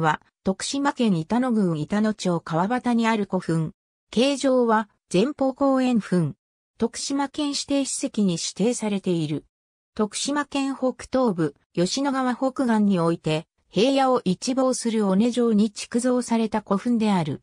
は、徳島県板野郡板野町川端にある古墳。形状は、前方公園墳。徳島県指定史跡に指定されている。徳島県北東部、吉野川北岸において、平野を一望する尾根城に築造された古墳である。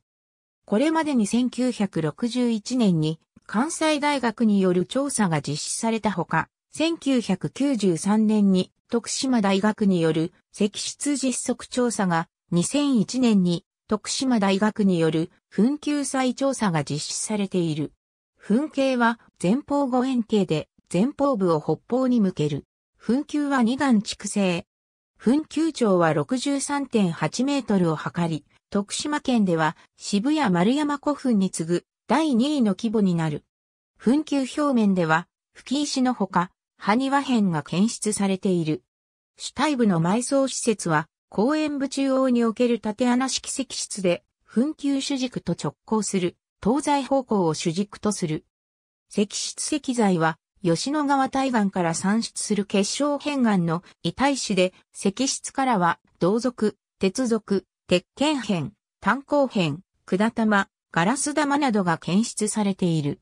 これまでに1961年に関西大学による調査が実施されたほか、1993年に徳島大学による石室実測調査が2001年に徳島大学による噴球再調査が実施されている。噴景は前方後円形で前方部を北方に向ける。噴球は2段蓄成。噴球長は63.8メートルを測り、徳島県では渋谷丸山古墳に次ぐ第2位の規模になる。噴球表面では吹石のほか、埴輪片が検出されている。主体部の埋葬施設は公園部中央における縦穴式石室で、紛糾主軸と直行する、東西方向を主軸とする。石室石材は、吉野川対岸から産出する結晶片岩の遺体種で、石室からは、銅属、鉄属、鉄剣片、炭鉱片、管玉、ガラス玉などが検出されている。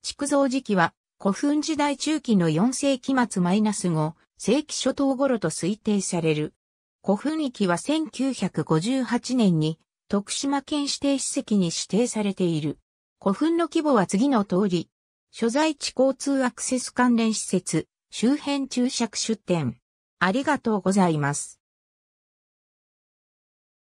築造時期は、古墳時代中期の4世紀末マイナス -5、世紀初頭頃と推定される。古墳域は1958年に徳島県指定史跡に指定されている。古墳の規模は次の通り。所在地交通アクセス関連施設、周辺注釈出店。ありがとうございます。